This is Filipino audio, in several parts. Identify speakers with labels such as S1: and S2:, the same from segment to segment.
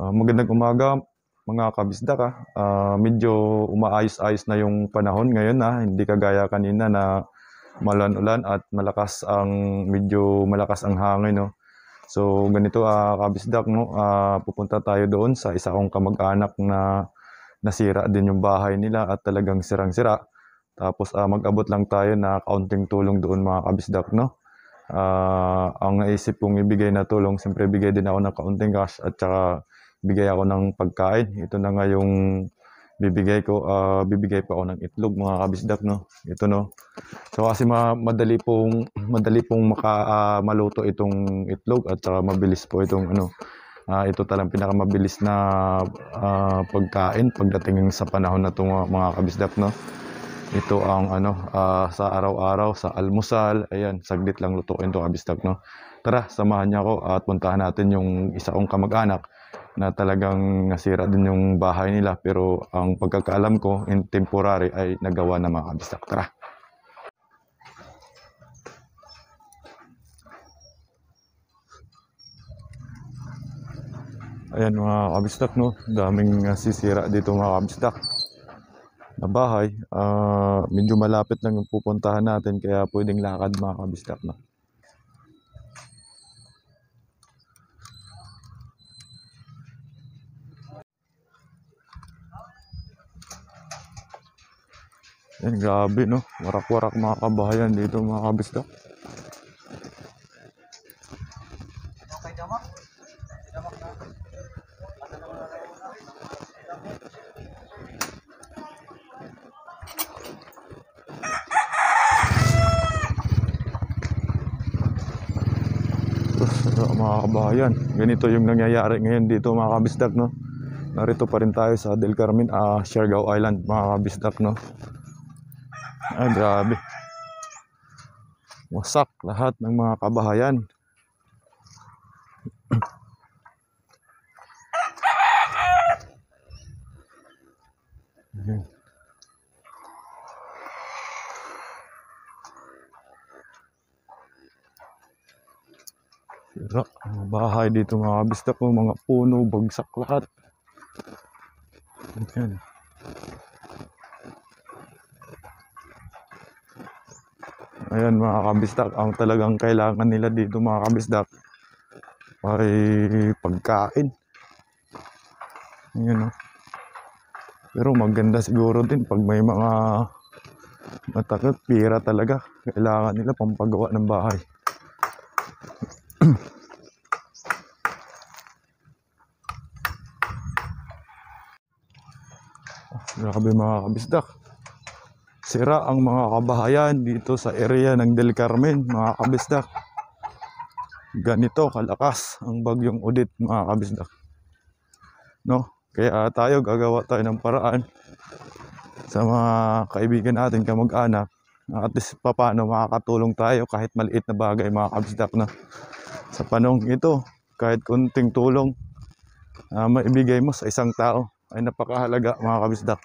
S1: Ah, magandang umaga mga kabisda ka. Uh, medyo umaayos-ayos na yung panahon ngayon na ah. hindi kagaya kanina na malan-ulan at malakas ang medyo malakas ang hangin no. So ganito uh, kabisdak no, uh, pupunta tayo doon sa isa kong kamag-anak na nasira din yung bahay nila at talagang sirang-sira. Tapos uh, mag-abot lang tayo na kaunting tulong doon mga kabisdak no. Uh, ang naisip kong ibigay na tulong, siyempre bigay din ako ng kaunting cash at saka bigay ako ng pagkain. Ito na nga yung bibigay ko. Uh, bibigay pa ako ng itlog mga kabisdak no. Ito no. So kasi ma madali pong madali pong maka uh, maluto itong itlog at saka mabilis po itong ano. Uh, ito talagang pinakamabilis na uh, pagkain pagdating sa panahon na itong mga kabisdak no. Ito ang ano uh, sa araw-araw, sa almusal. Ayan, saglit lang lutuin to kabisdak no. Tara, samahan niyo ako at puntahan natin yung isa kong kamag-anak na talagang nasira din yung bahay nila pero ang pagkakaalam ko in temporary ay nagawa ng mga kabistaktra. Ayan mga kabistak no, daming uh, sisira dito mga kabistak na bahay. Uh, medyo malapit lang yung pupuntahan natin kaya pwedeng lakad mga kabistak no. Yan, gabi no. Warak-warak mga kabahayan dito mga kabisdak. Ano, mga kabahayan ganito yung nangyayari ngayon dito mga kabisdak no narito pa rin tayo sa Del Carmen uh, Siargao Island mga kabisdak no Ah, grabe. Wasak lahat ng mga kabahayan. Ayan. Sira mga bahay dito mga kabistak, mga puno, bagsak lahat. Ayan. Ayan mga kabisdak, ang talagang kailangan nila dito mga kabisdak ay pagkain. Ayan o. Oh. Pero maganda siguro din pag may mga matakot, pira talaga. Kailangan nila pampagawa ng bahay. Grabe mga kabisdak sira ang mga kabahayan dito sa area ng Del Carmen mga kabisdak ganito kalakas ang bagyong udit mga kabisdak no kaya tayo gagawa tayo ng paraan sa mga kaibigan natin kamag-anak at least paano makakatulong tayo kahit maliit na bagay mga kabisdak na sa panong ito kahit kunting tulong uh, maibigay mo sa isang tao ay napakahalaga mga kabisdak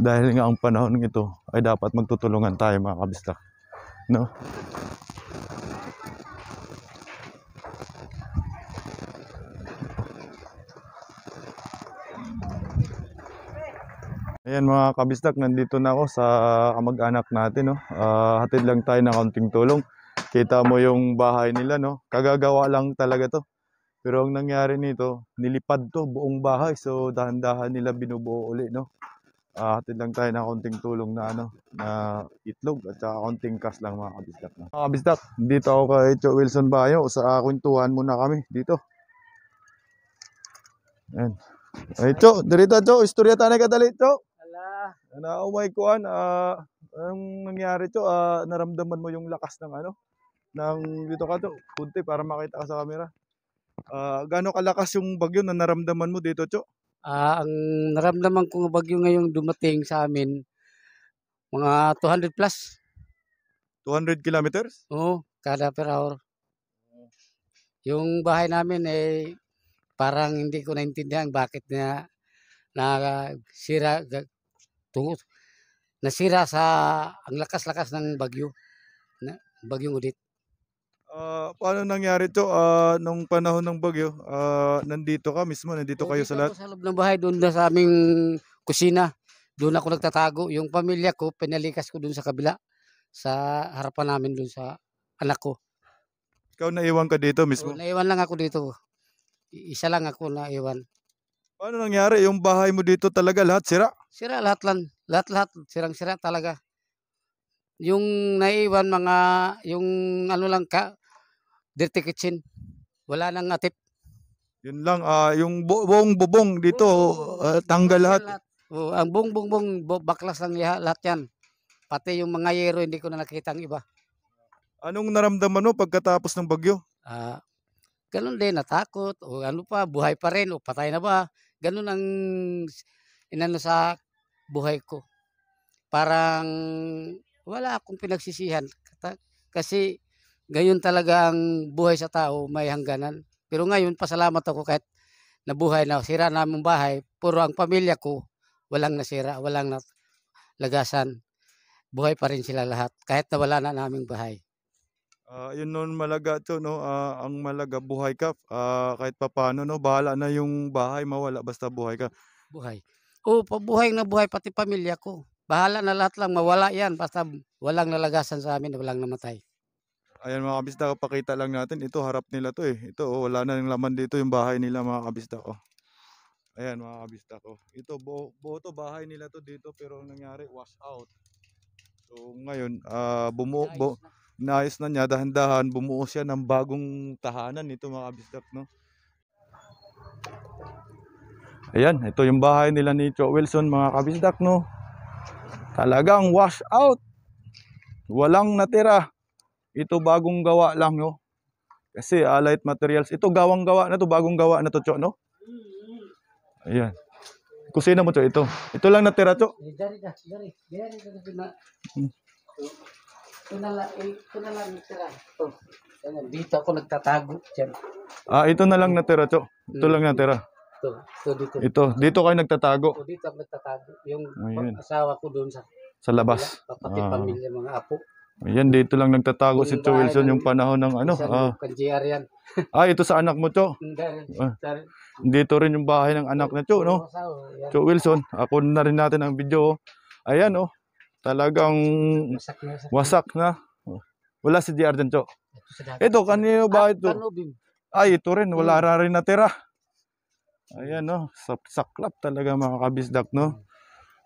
S1: dahil nga ang panahon ito ay dapat magtutulungan tayo mga kabistak no Ayan mga kabistak, nandito na ako sa kamag-anak natin. No? Uh, hatid lang tayo ng kaunting tulong. Kita mo yung bahay nila. No? Kagagawa lang talaga to. Pero ang nangyari nito, nilipad to buong bahay. So dahan-dahan nila binubuo uli. No? uh, hatid lang tayo na konting tulong na ano na itlog at saka konting cash lang mga kabisdat mga uh, dito ako kay Cho Wilson Bayo sa kwentuhan muna kami dito ayun Ay Cho, dirita Cho, istorya tanay ka dali Cho Ala Ano, ah, oh my kuan, uh, ang nangyari Cho, uh, naramdaman mo yung lakas ng ano ng dito ka Cho, kunti para makita ka sa camera uh, ah, Gano'ng kalakas yung bagyo na
S2: naramdaman mo dito Cho? Uh, ang naramdaman ko ng bagyo ngayong dumating sa amin, mga 200 plus. 200 kilometers? Oo, kada per hour. Yung bahay namin eh parang hindi ko naintindihan bakit na nasira tungo, nasira sa ang lakas-lakas ng bagyo. Na, bagyong ulit.
S1: Uh, paano nangyari to uh, nung panahon ng bagyo? Uh, nandito ka mismo, nandito kayo sa lahat? Sa
S2: loob ng bahay, doon na sa aming kusina. Doon ako nagtatago. Yung pamilya ko, pinalikas ko doon sa kabila. Sa harapan namin doon sa anak ko.
S1: Ikaw naiwan ka dito mismo? So,
S2: naiwan lang ako dito. Isa lang ako naiwan.
S1: Paano nangyari? Yung bahay mo dito talaga lahat sira?
S2: Sira lahat lang. Lahat-lahat. Sirang-sira talaga. Yung naiwan mga, yung ano lang ka, dirty kitchen. Wala nang atip.
S1: Yun lang, ah yung bu- buong bubong dito, oh, ah, tanggal lahat.
S2: Oh, ang buong bubong, bu- baklas lang yaha, lahat yan. Pati yung mga yero, hindi ko na nakita ang iba. Anong naramdaman mo pagkatapos ng bagyo? Ah, ganun din, natakot. O ano pa, buhay pa rin. O patay na ba? Ganun ang inano sa buhay ko. Parang wala akong pinagsisihan. Kasi Gayon talaga ang buhay sa tao, may hangganan. Pero ngayon, pasalamat ako kahit nabuhay na sira namong bahay, puro ang pamilya ko, walang nasira, walang lagasan. Buhay pa rin sila lahat, kahit na wala na naming bahay.
S1: Uh, yun noon malaga to no uh, ang malaga buhay ka uh, kahit papaano no bahala na yung
S2: bahay mawala basta buhay ka buhay o buhay na buhay pati pamilya ko bahala na lahat lang mawala yan basta walang nalagasan sa amin walang namatay Ayan
S1: mga kabisda ko, pakita lang natin. Ito harap nila to eh. Ito oh, wala na ng laman dito yung bahay nila mga kabista ko. Ayan mga kabista ko. Ito buo, to bahay nila to dito pero nangyari wash out. So ngayon uh, bumuo bu, naayos na niya dahan-dahan bumuo siya ng bagong tahanan nito mga kabista no. Ayan, ito yung bahay nila ni Cho Wilson mga kabista no. Talagang wash out. Walang natira. Ito bagong gawa lang, no? Oh. Kasi uh, light materials. Ito gawang gawa na to, bagong gawa na to, cho, no? Ayan. Kusina mo, cho, ito. Ito lang natira, cho.
S2: Eh, dari, dari. Dari, dari, hmm. Ito na lang, eh, ito na lang natira. Ito. Dito ako nagtatago. Diyan.
S1: Ah, ito na lang natira, cho. Ito lang hmm. natira.
S2: Ito, ito dito. Ito,
S1: dito kayo nagtatago. Ito,
S2: dito ako nagtatago. Yung Ayan. asawa ko doon sa...
S1: Sa labas. Kapatid, ah. pamilya, mga apo. Ayan, dito lang nagtatago si Tio Wilson ano, yung panahon ng ano. Ah, ah ito sa anak mo, Cho? Ah. dito rin yung bahay ng anak na Tio, no? Tio Wilson, ako na rin natin ang video. Oh. Ayan, oh. Talagang wasak na. Wala si JR dyan, Tio.
S2: Ito, kanino ba ah, ito?
S1: Ay, ah, ito rin. Wala hmm. ra rin natira. Ayan, no? Oh. Sa saklap talaga mga kabisdak, no?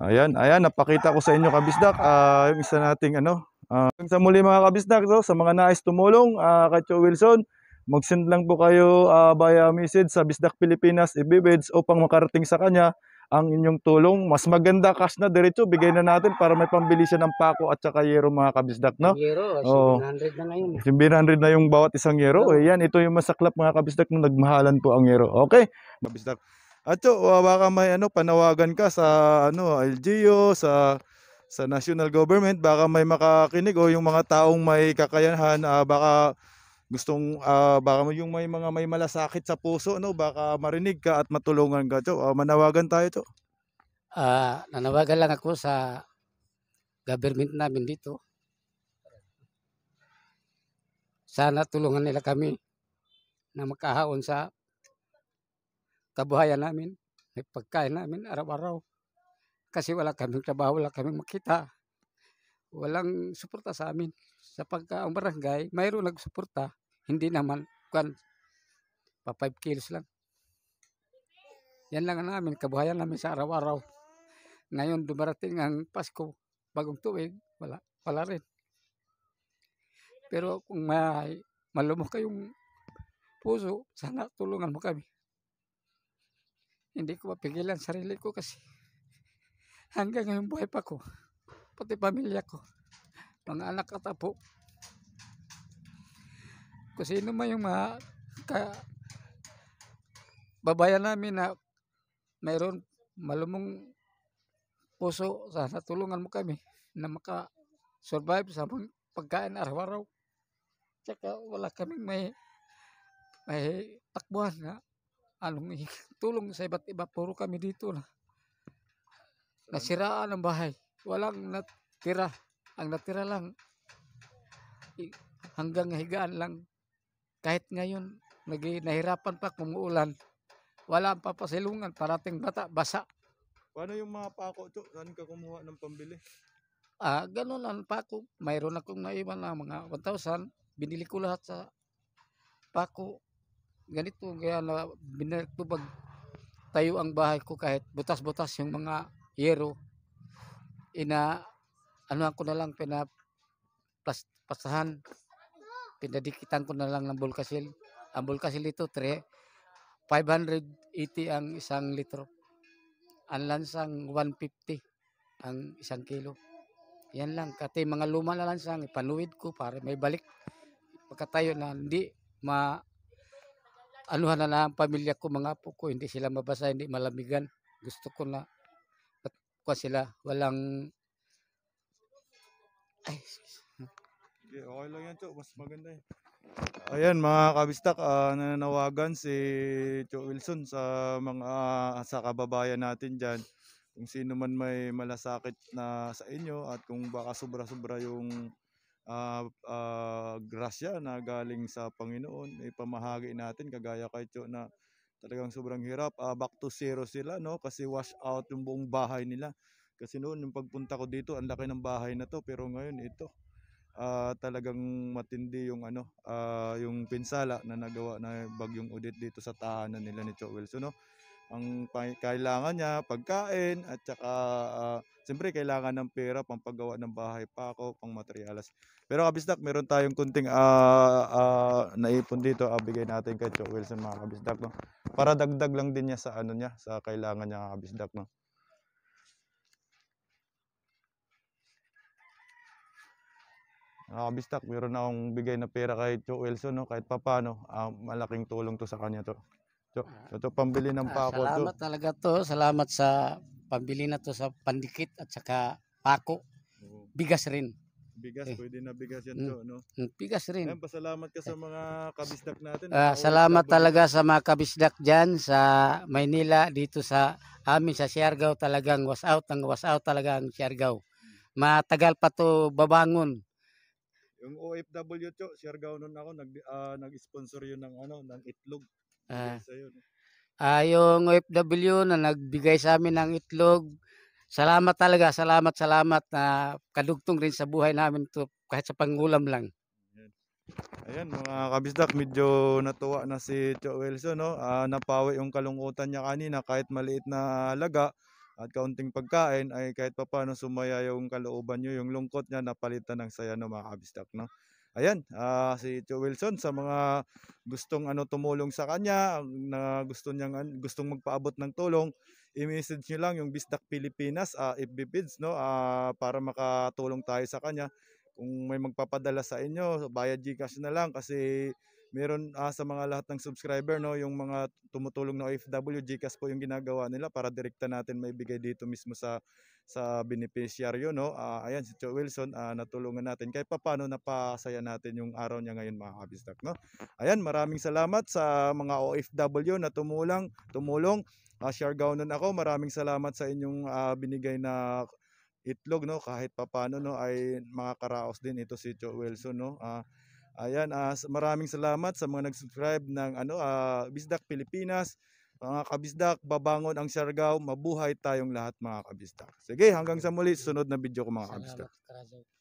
S1: Hmm. Ayan, ayan. Napakita ko sa inyo, kabisdak. Uh, yung isa nating, ano, Uh, sa muli mga kabisnak, so, sa mga nais tumulong, uh, ah, Katyo Wilson, mag-send lang po kayo uh, via message sa Bisdak Pilipinas Ibibids upang makarating sa kanya ang inyong tulong. Mas maganda cash na diretso, bigay na natin para may pambili siya ng pako at saka yero mga kabisdak, no? Yero, 700 na ngayon. 700 na yung bawat isang yero. No. Eh, yan, ito yung masaklap mga kabisdak na nagmahalan po ang yero. Okay, kabisdak. At so, baka may ano, panawagan ka sa ano, LGO, sa sa national government baka may makakinig o yung mga taong may kakayahan uh, baka gustong uh, baka yung may mga may malasakit sa puso no baka marinig ka at matulungan ka to uh, ah, manawagan tayo to
S2: uh, nanawagan lang ako sa government namin dito sana tulungan nila kami na makahaon sa kabuhayan namin may pagkain namin araw-araw kasi wala kaming trabaho, wala kaming makita. Walang suporta sa amin. Sa pagka ang barangay, mayroon nagsuporta. Hindi naman, kan, pa 5 kilos lang. Yan lang namin, kabuhayan namin sa araw-araw. Ngayon dumarating ang Pasko, bagong tuwing, wala, wala rin. Pero kung may malumok kayong puso, sana tulungan mo kami. Hindi ko mapigilan sarili ko kasi hanggang ngayon buhay pa ko pati pamilya ko mga anak at apo kung sino man yung mga ka, babayan namin na mayroon malumong puso sana tulungan mo kami na maka survive sa pagkain araw-araw tsaka wala kaming may may takbuhan na anong tulong sa iba't iba puro kami dito na Mm. Nasiraan ang bahay. Walang natira. Ang natira lang hanggang higaan lang. Kahit ngayon, nahirapan pa kumuulan. Wala ang papasilungan. Parating bata, basa.
S1: Paano yung mga pako to? Saan ka kumuha ng pambili?
S2: Ah, ganun ang pako. Mayroon akong naiwan na mga 1,000. Binili ko lahat sa pako. Ganito, kaya na binatubag tayo ang bahay ko kahit butas-butas yung mga yero ina ano ako na lang pina pasahan pinadikitan ko na lang ng bulkasil ang bulkasil ito 3 580 ang isang litro ang lansang 150 ang isang kilo yan lang kati mga luma na lansang ipanuwid ko para may balik pagkatayo na hindi ma anuhan na lang pamilya ko mga apo ko hindi sila mabasa hindi malamigan gusto ko na kwa sila. Walang...
S1: Ay, Okay, okay lang yan, Cho. Mas maganda eh. Ayan, mga kabistak, ah, nananawagan si Cho Wilson sa mga ah, sa kababayan natin dyan. Kung sino man may malasakit na sa inyo at kung baka sobra-sobra yung ah, ah, grasya na galing sa Panginoon, ipamahagi natin kagaya kay Cho na Talagang sobrang hirap. Uh, back to zero sila, no? Kasi wash out yung buong bahay nila. Kasi noon, nung pagpunta ko dito, ang laki ng bahay na to. Pero ngayon, ito. Uh, talagang matindi yung ano uh, yung pinsala na nagawa na bagyong udit dito sa tahanan nila ni Chowel so no ang kailangan niya pagkain at saka uh, Siyempre, kailangan ng pera pang paggawa ng bahay pa ako, pang materialas. Pero kabisdak, meron tayong kunting uh, uh, naipon dito. Uh, bigay natin kay Cho Wilson mga kabisdak. No? Para dagdag lang din niya sa ano niya, sa kailangan niya kabisdak. No? Nakakabistak, kabisdak, meron akong bigay na pera kay Cho Wilson, no? kahit papano, uh, malaking tulong to sa kanya to. Cho, to, to pambili ng
S2: pako. Uh, salamat to. talaga to, salamat sa pambili na to sa pandikit at saka pako. Bigas rin.
S1: Bigas, Eh. pwede na bigas yan Mm. to, no? Mm, bigas rin. Ayan, pasalamat ka sa eh. mga kabisdak natin. Ah, salamat oras talaga
S2: sa mga kabisdak dyan sa Maynila dito sa amin sa Siargao talagang was out ang was out talaga ang Siargao. Mm. Matagal pa to babangon.
S1: Yung OFW, to, Siargao nun ako, nag, ah, nag-sponsor yun ng, ano, ng itlog. Ah,
S2: Sa yun uh, yung OFW na nagbigay sa amin ng itlog. Salamat talaga, salamat, salamat na uh, kadugtong rin sa buhay namin to kahit sa pangulam lang.
S1: Ayan mga kabisdak, medyo natuwa na si Cho Wilson. No? Uh, napawi yung kalungkutan niya kanina kahit maliit na laga at kaunting pagkain ay kahit papano sumaya yung kalooban niyo, yung lungkot niya napalitan ng saya no, mga kabisdak. No? ayan, uh, si Tio Wilson sa mga gustong ano tumulong sa kanya, na gusto niyang gustong magpaabot ng tulong, i-message niyo lang yung Bistak Pilipinas uh, ah, FB Bids no uh, para makatulong tayo sa kanya. Kung may magpapadala sa inyo, bayad Gcash na lang kasi meron uh, sa mga lahat ng subscriber no yung mga tumutulong na OFW GCash po yung ginagawa nila para direkta natin maibigay dito mismo sa sa beneficiaryo no uh, ayan si Cho Wilson uh, natulungan natin kahit paano napasaya natin yung araw niya ngayon mga kabisdak no ayan maraming salamat sa mga OFW na tumulang tumulong uh, share gawnon ako maraming salamat sa inyong uh, binigay na itlog no kahit papaano no ay mga karaos din ito si Cho Wilson no uh, Ayan, uh, maraming salamat sa mga nag-subscribe ng ano, uh, Bisdak Pilipinas. Mga kabisdak, babangon ang Siargao. Mabuhay tayong lahat mga kabisdak. Sige, hanggang sa muli, sunod na video ko mga kabisdak.
S2: Salamat,